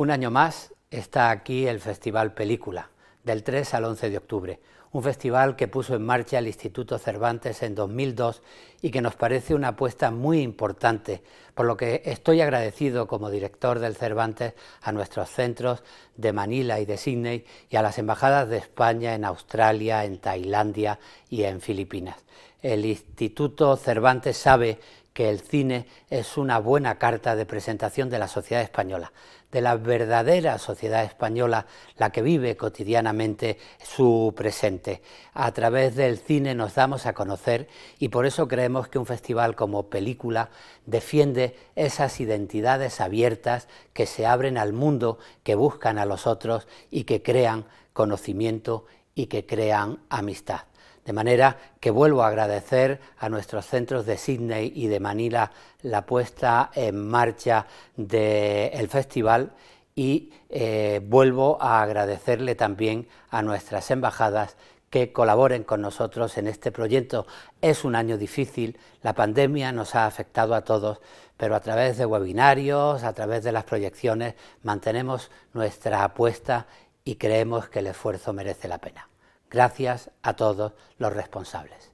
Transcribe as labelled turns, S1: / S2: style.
S1: Un año más está aquí el Festival Película, del 3 al 11 de octubre, un festival que puso en marcha el Instituto Cervantes en 2002 y que nos parece una apuesta muy importante, por lo que estoy agradecido como director del Cervantes a nuestros centros de Manila y de Sydney y a las embajadas de España en Australia, en Tailandia y en Filipinas. El Instituto Cervantes sabe que el cine es una buena carta de presentación de la sociedad española, de la verdadera sociedad española, la que vive cotidianamente su presente. A través del cine nos damos a conocer y por eso creemos que un festival como Película defiende esas identidades abiertas que se abren al mundo, que buscan a los otros y que crean conocimiento y que crean amistad. De manera que vuelvo a agradecer a nuestros centros de Sydney y de Manila la puesta en marcha del festival y eh, vuelvo a agradecerle también a nuestras embajadas que colaboren con nosotros en este proyecto. Es un año difícil, la pandemia nos ha afectado a todos, pero a través de webinarios, a través de las proyecciones, mantenemos nuestra apuesta y creemos que el esfuerzo merece la pena. Gracias a todos los responsables.